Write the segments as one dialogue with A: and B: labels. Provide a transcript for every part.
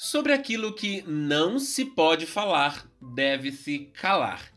A: Sobre aquilo que não se pode falar, deve-se calar.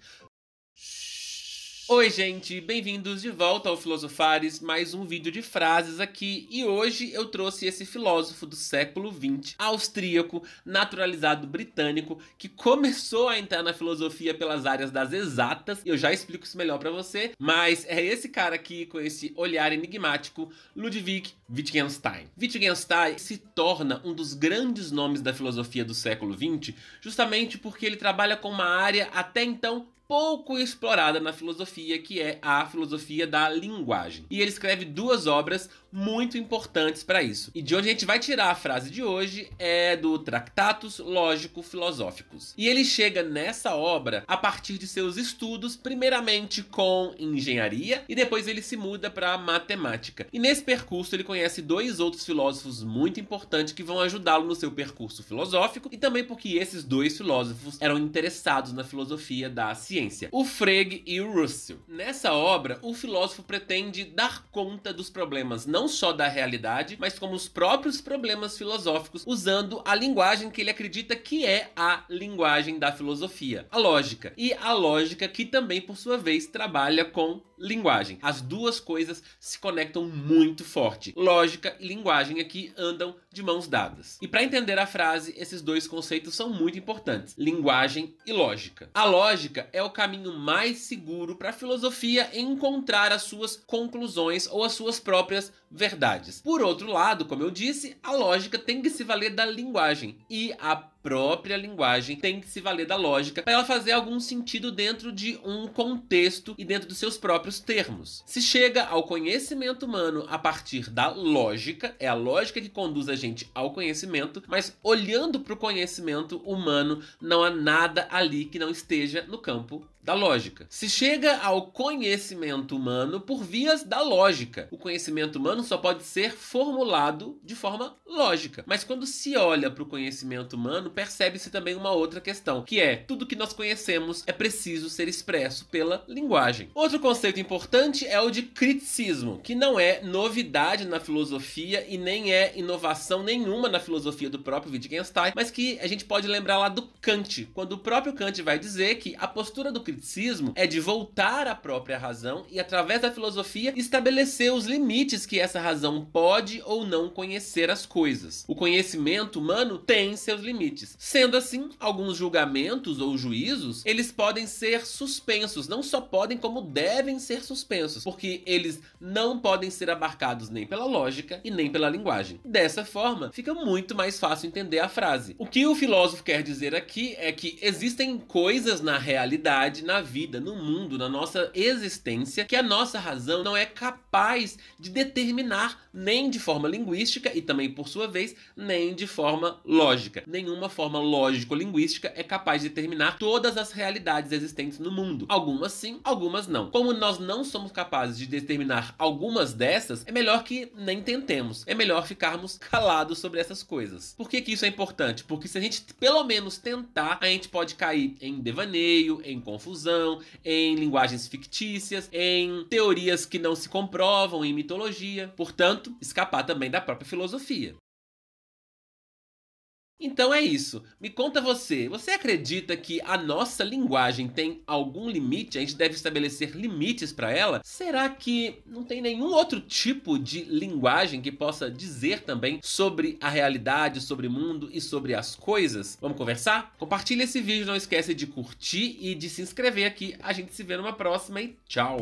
A: Oi, gente, bem-vindos de volta ao Filosofares, mais um vídeo de frases aqui. E hoje eu trouxe esse filósofo do século XX, austríaco, naturalizado britânico, que começou a entrar na filosofia pelas áreas das exatas. Eu já explico isso melhor para você, mas é esse cara aqui com esse olhar enigmático, Ludwig Wittgenstein. Wittgenstein se torna um dos grandes nomes da filosofia do século XX, justamente porque ele trabalha com uma área até então pouco explorada na filosofia, que é a filosofia da linguagem. E ele escreve duas obras muito importantes para isso. E de onde a gente vai tirar a frase de hoje é do Tractatus Lógico-Filosóficos. E ele chega nessa obra a partir de seus estudos, primeiramente com engenharia, e depois ele se muda para matemática. E nesse percurso ele conhece dois outros filósofos muito importantes que vão ajudá-lo no seu percurso filosófico, e também porque esses dois filósofos eram interessados na filosofia da ciência ciência, o Frege e o Russell. Nessa obra, o filósofo pretende dar conta dos problemas não só da realidade, mas como os próprios problemas filosóficos, usando a linguagem que ele acredita que é a linguagem da filosofia, a lógica. E a lógica que também, por sua vez, trabalha com linguagem. As duas coisas se conectam muito forte. Lógica e linguagem aqui é andam de mãos dadas. E para entender a frase, esses dois conceitos são muito importantes: linguagem e lógica. A lógica é o caminho mais seguro para a filosofia encontrar as suas conclusões ou as suas próprias verdades. Por outro lado, como eu disse, a lógica tem que se valer da linguagem e a própria linguagem tem que se valer da lógica para ela fazer algum sentido dentro de um contexto e dentro dos seus próprios termos. Se chega ao conhecimento humano a partir da lógica, é a lógica que conduz a gente ao conhecimento, mas olhando para o conhecimento humano, não há nada ali que não esteja no campo da lógica. Se chega ao conhecimento humano por vias da lógica. O conhecimento humano só pode ser formulado de forma lógica. Mas quando se olha para o conhecimento humano, percebe-se também uma outra questão, que é tudo que nós conhecemos é preciso ser expresso pela linguagem. Outro conceito importante é o de criticismo, que não é novidade na filosofia e nem é inovação nenhuma na filosofia do próprio Wittgenstein, mas que a gente pode lembrar lá do Kant, quando o próprio Kant vai dizer que a postura do criticismo é de voltar à própria razão e, através da filosofia, estabelecer os limites que essa razão pode ou não conhecer as coisas. O conhecimento humano tem seus limites. Sendo assim, alguns julgamentos ou juízos, eles podem ser suspensos, não só podem, como devem ser suspensos, porque eles não podem ser abarcados nem pela lógica e nem pela linguagem. Dessa forma, fica muito mais fácil entender a frase. O que o filósofo quer dizer aqui é que existem coisas na realidade verdade na vida, no mundo, na nossa existência, que a nossa razão não é capaz de determinar nem de forma linguística e também, por sua vez, nem de forma lógica. Nenhuma forma lógico-linguística é capaz de determinar todas as realidades existentes no mundo. Algumas sim, algumas não. Como nós não somos capazes de determinar algumas dessas, é melhor que nem tentemos. É melhor ficarmos calados sobre essas coisas. Por que, que isso é importante? Porque se a gente pelo menos tentar, a gente pode cair em devaneio, em confusão confusão, em linguagens fictícias, em teorias que não se comprovam, em mitologia. Portanto, escapar também da própria filosofia. Então é isso. Me conta você. Você acredita que a nossa linguagem tem algum limite? A gente deve estabelecer limites para ela? Será que não tem nenhum outro tipo de linguagem que possa dizer também sobre a realidade, sobre o mundo e sobre as coisas? Vamos conversar? Compartilhe esse vídeo, não esquece de curtir e de se inscrever aqui. A gente se vê numa próxima e tchau.